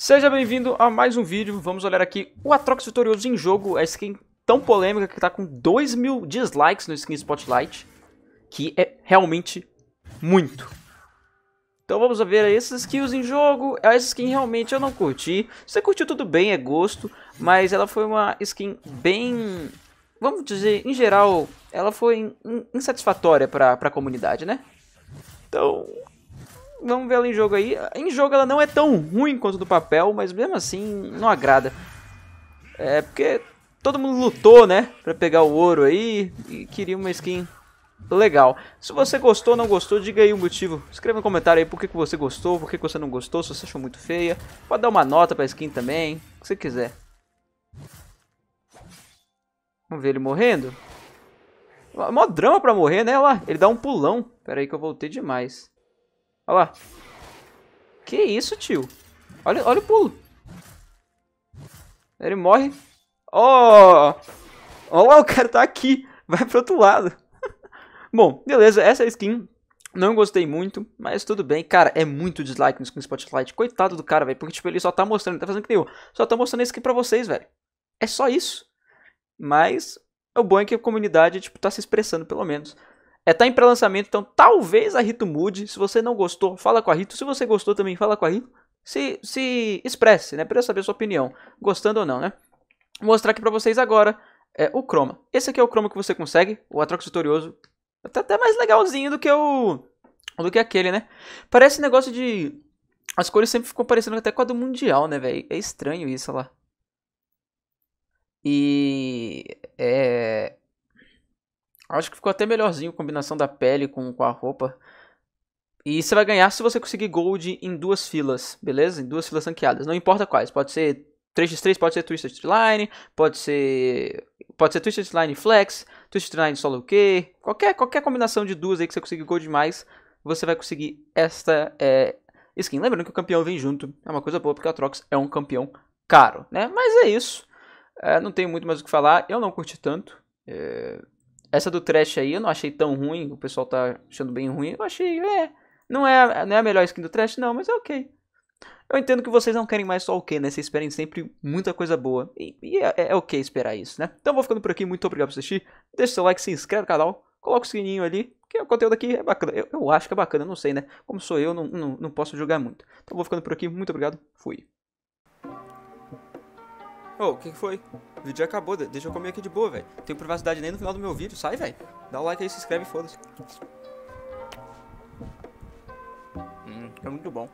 Seja bem-vindo a mais um vídeo, vamos olhar aqui o Atrox Vitorioso em jogo, a skin tão polêmica que tá com 2 mil dislikes no skin Spotlight, que é realmente muito. Então vamos ver essas skills em jogo, essa skin realmente eu não curti, se você curtiu tudo bem, é gosto, mas ela foi uma skin bem, vamos dizer, em geral, ela foi insatisfatória para pra comunidade, né? Então, vamos ver ela em jogo aí. Em jogo ela não é tão ruim quanto do papel, mas mesmo assim não agrada. É porque todo mundo lutou, né, para pegar o ouro aí e queria uma skin legal. Se você gostou ou não gostou, diga aí o motivo. Escreva no comentário aí por que, que você gostou, por que, que você não gostou, se você achou muito feia. Pode dar uma nota pra skin também, o que você quiser. Vamos ver ele morrendo. Mó drama pra morrer, né? Olha lá, ele dá um pulão. Pera aí que eu voltei demais. Olha lá. Que isso, tio? Olha, olha o pulo. Ele morre. Oh! Olha lá, o cara tá aqui. Vai pro outro lado. Bom, beleza. Essa é a skin. Não gostei muito, mas tudo bem. Cara, é muito dislike no skin Spotlight. Coitado do cara, velho. Porque, tipo, ele só tá mostrando. Ele tá fazendo que nem eu. Só tá mostrando isso aqui pra vocês, velho. É só isso. Mas, o bom é que a comunidade, tipo, tá se expressando, pelo menos. É, tá em pré-lançamento, então talvez a Rito mude. Se você não gostou, fala com a Rito. Se você gostou também, fala com a Rito. Se, se expresse, né? Pra eu saber a sua opinião, gostando ou não, né? Vou mostrar aqui pra vocês agora é, o Chroma. Esse aqui é o Chroma que você consegue, o Atrox Vitorioso. Tá até mais legalzinho do que o... do que aquele, né? Parece negócio de... As cores sempre ficam parecendo até com a do Mundial, né, velho? É estranho isso, lá. E... É... Acho que ficou até melhorzinho a combinação da pele com, com a roupa. E você vai ganhar se você conseguir gold em duas filas, beleza? Em duas filas ranqueadas. Não importa quais. Pode ser 3x3, pode ser Twisted Line, pode ser. Pode ser Twisted Line Flex, Twisted Line Solo Q. Qualquer, qualquer combinação de duas aí que você conseguir gold mais, você vai conseguir esta é, skin. Lembrando que o campeão vem junto. É uma coisa boa, porque a Trox é um campeão caro, né? Mas é isso. É, não tenho muito mais o que falar. Eu não curti tanto. É, essa do Trash aí eu não achei tão ruim, o pessoal tá achando bem ruim. Eu achei, é, não é, não é a melhor skin do Trash não, mas é ok. Eu entendo que vocês não querem mais só o que, né? Vocês esperem sempre muita coisa boa. E, e é, é, é ok esperar isso, né? Então vou ficando por aqui, muito obrigado por assistir. Deixa seu like, se inscreve no canal, coloca o sininho ali, que o conteúdo aqui é bacana. Eu, eu acho que é bacana, não sei, né? Como sou eu, não, não, não posso julgar muito. Então vou ficando por aqui, muito obrigado, fui. Ô, oh, o que, foi? O vídeo já acabou, deixa eu comer aqui de boa, velho. Tem privacidade nem no final do meu vídeo, sai, velho. Dá o like aí, se inscreve e foda-se. Hum, é muito bom.